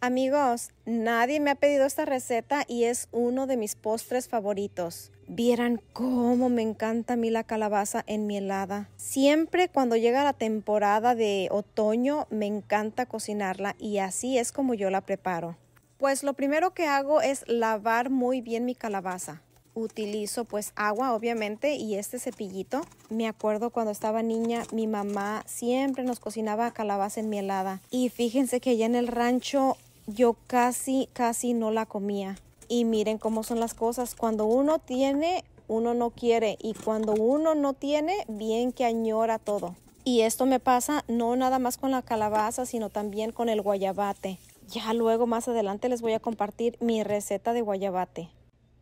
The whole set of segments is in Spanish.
Amigos, nadie me ha pedido esta receta y es uno de mis postres favoritos. Vieran cómo me encanta a mí la calabaza en mi helada. Siempre cuando llega la temporada de otoño me encanta cocinarla y así es como yo la preparo. Pues lo primero que hago es lavar muy bien mi calabaza. Utilizo pues agua obviamente y este cepillito. Me acuerdo cuando estaba niña mi mamá siempre nos cocinaba calabaza en mi helada y fíjense que allá en el rancho yo casi, casi no la comía. Y miren cómo son las cosas. Cuando uno tiene, uno no quiere. Y cuando uno no tiene, bien que añora todo. Y esto me pasa no nada más con la calabaza, sino también con el guayabate. Ya luego más adelante les voy a compartir mi receta de guayabate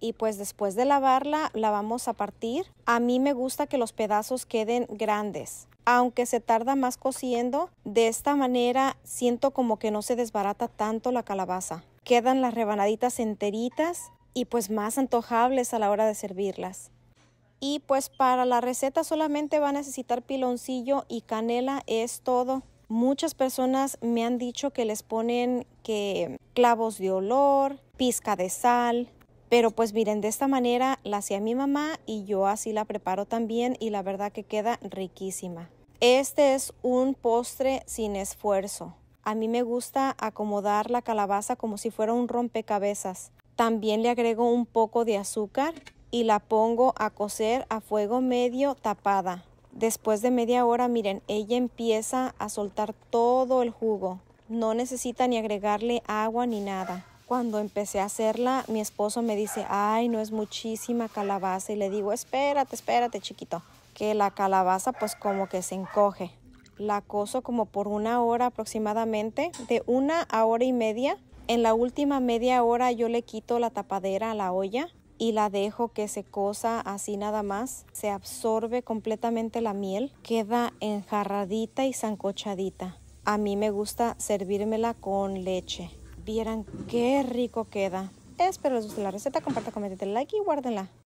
y pues después de lavarla la vamos a partir. A mí me gusta que los pedazos queden grandes. Aunque se tarda más cociendo, de esta manera siento como que no se desbarata tanto la calabaza. Quedan las rebanaditas enteritas y pues más antojables a la hora de servirlas. Y pues para la receta solamente va a necesitar piloncillo y canela, es todo. Muchas personas me han dicho que les ponen que clavos de olor, pizca de sal, pero pues miren, de esta manera la hacía mi mamá y yo así la preparo también y la verdad que queda riquísima. Este es un postre sin esfuerzo. A mí me gusta acomodar la calabaza como si fuera un rompecabezas. También le agrego un poco de azúcar y la pongo a cocer a fuego medio tapada. Después de media hora, miren, ella empieza a soltar todo el jugo. No necesita ni agregarle agua ni nada. Cuando empecé a hacerla, mi esposo me dice, ay, no es muchísima calabaza. Y le digo, espérate, espérate, chiquito, que la calabaza pues como que se encoge. La coso como por una hora aproximadamente, de una a hora y media. En la última media hora yo le quito la tapadera a la olla y la dejo que se cosa así nada más. Se absorbe completamente la miel, queda enjarradita y sancochadita A mí me gusta servírmela con leche. Vieran qué rico queda. Espero les guste la receta, compartan, comenten, like y guárdenla.